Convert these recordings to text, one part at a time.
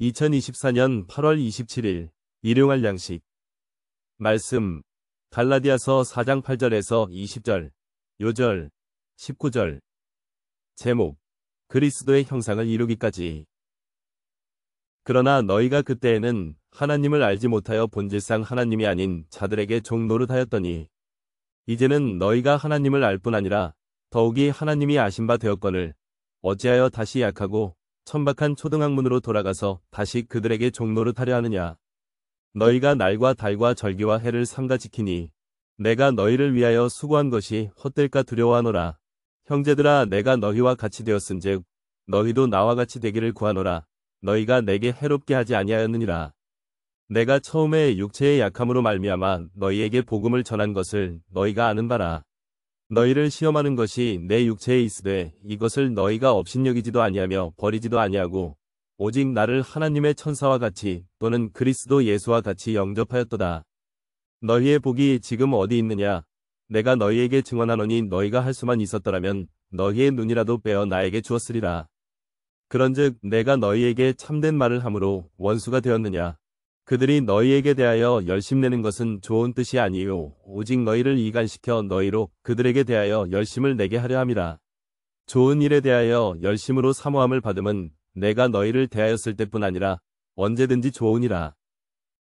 2024년 8월 27일 일용할 양식 말씀 갈라디아서 4장 8절에서 20절 요절 19절 제목 그리스도의 형상을 이루기까지 그러나 너희가 그때에는 하나님을 알지 못하여 본질상 하나님이 아닌 자들에게 종 노릇하였더니 이제는 너희가 하나님을 알 뿐 아니라 더욱이 하나님이 아신 바 되었거늘 어찌하여 다시 약하고 천박한 초등학문으로 돌아가서 다시 그들에게 종로를 타려 하느냐. 너희가 날과 달과 절기와 해를 삼가 지키니 내가 너희를 위하여 수고한 것이 헛될까 두려워하노라. 형제들아 내가 너희와 같이 되었은즉 너희도 나와 같이 되기를 구하노라. 너희가 내게 해롭게 하지 아니하였느니라. 내가 처음에 육체의 약함으로 말미암아 너희에게 복음을 전한 것을 너희가 아는 바라. 너희를 시험하는 것이 내 육체에 있으되 이것을 너희가 업신여기지도 아니하며 버리지도 아니하고 오직 나를 하나님의 천사와 같이 또는 그리스도 예수와 같이 영접하였도다. 너희의 복이 지금 어디 있느냐? 내가 너희에게 증언하노니 너희가 할 수만 있었더라면 너희의 눈이라도 빼어 나에게 주었으리라. 그런즉 내가 너희에게 참된 말을 함으로 원수가 되었느냐? 그들이 너희에게 대하여 열심내는 것은 좋은 뜻이 아니요 오직 너희를 이간시켜 너희로 그들에게 대하여 열심을 내게 하려 함이라. 좋은 일에 대하여 열심으로 사모함을 받음은 내가 너희를 대하였을 때뿐 아니라 언제든지 좋으니라.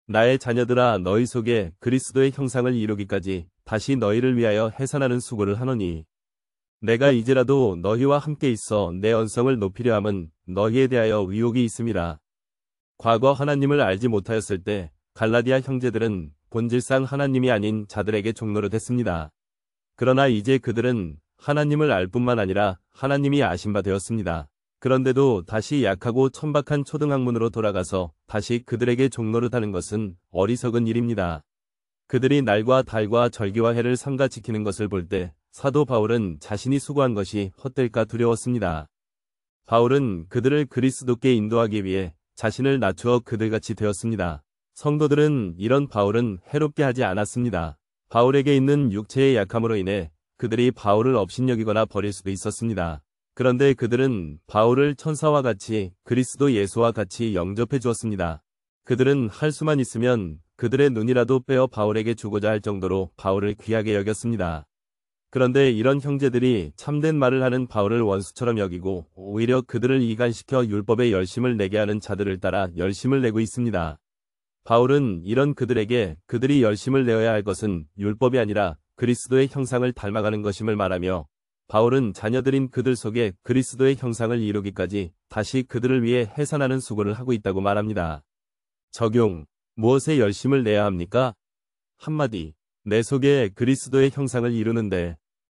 나의 자녀들아 너희 속에 그리스도의 형상을 이루기까지 다시 너희를 위하여 해산하는 수고를 하노니 내가 이제라도 너희와 함께 있어 내 언성을 높이려 함은 너희에 대하여 의혹이 있음이라. 과거 하나님을 알지 못하였을 때 갈라디아 형제들은 본질상 하나님이 아닌 자들에게 종로릇했습니다 그러나 이제 그들은 하나님을 알 뿐만 아니라 하나님이 아신 바 되었습니다. 그런데도 다시 약하고 천박한 초등학문으로 돌아가서 다시 그들에게 종로를하는 것은 어리석은 일입니다. 그들이 날과 달과 절기와 해를 삼가 지키는 것을 볼 때 사도 바울은 자신이 수고한 것이 헛될까 두려웠습니다. 바울은 그들을 그리스도께 인도하기 위해 자신을 낮추어 그들같이 되었습니다. 성도들은 이런 바울은 해롭게 하지 않았습니다. 바울에게 있는 육체의 약함으로 인해 그들이 바울을 업신여기거나 버릴 수도 있었습니다. 그런데 그들은 바울을 천사와 같이 그리스도 예수와 같이 영접해 주었습니다. 그들은 할 수만 있으면 그들의 눈이라도 빼어 바울에게 주고자 할 정도로 바울을 귀하게 여겼습니다. 그런데 이런 형제들이 참된 말을 하는 바울을 원수처럼 여기고 오히려 그들을 이간시켜 율법에 열심을 내게 하는 자들을 따라 열심을 내고 있습니다. 바울은 이런 그들에게 그들이 열심을 내어야 할 것은 율법이 아니라 그리스도의 형상을 닮아가는 것임을 말하며 바울은 자녀들인 그들 속에 그리스도의 형상을 이루기까지 다시 그들을 위해 해산하는 수고를 하고 있다고 말합니다. 적용. 무엇에 열심을 내야 합니까? 한마디. 내 속에 그리스도의 형상을 이루는데